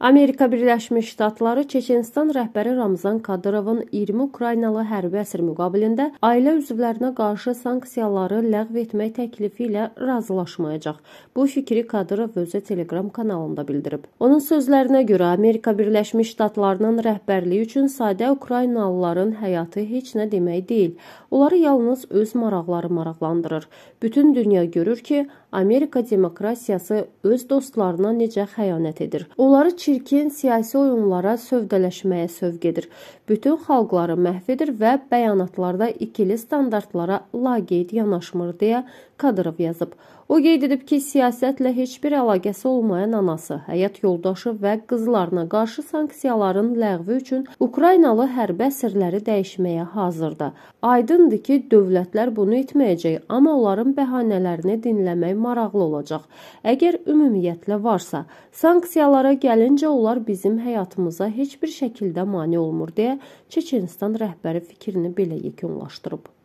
Amerika Birləşmiş Ştatları Çeçenistan rəhbəri Ramzan Kadırovun 20 Ukraynalı hərbi əsir müqabilində ailə üzvlərinə qarşı sanksiyaları ləğv etmək təklifi ilə razılaşmayacaq. Bu fikri Kadırov özü Telegram kanalında bildirib. Onun sözlərinə görə Amerika Birləşmiş Ştatlarının rəhbərliyi üçün sadə Ukraynalıların həyatı heç nə demək deyil. Onları yalnız öz maraqları maraqlandırır. Bütün dünya görür ki, Amerika demokratiyası öz dostlarına necə xəyanət edir. Onları çirkin siyasi oyunlara sövdələşməyə sövq edir. Bütün xalqları məhv edir və bəyanatlarda ikili standartlara laqeyd yanaşmır deyə Kadırov yazıb. O qeyd edib ki, siyasətlə heç bir əlaqəsi olmayan anası, həyat yoldaşı və qızlarına qarşı sanksiyaların ləğvi üçün Ukraynalı hərbi əsirləri dəyişməyə hazırdır. Aydındır ki, dövlətlər bunu etməyəcək, amma onların bəhanələrini dinləmək maraqlı olacaq. Əgər ümumiyyətlə varsa, sanksiyalara gəlincə onlar bizim həyatımıza heç bir şəkildə mane olmur deyə Çeçenistan rəhbəri fikrini belə yekunlaşdırıb.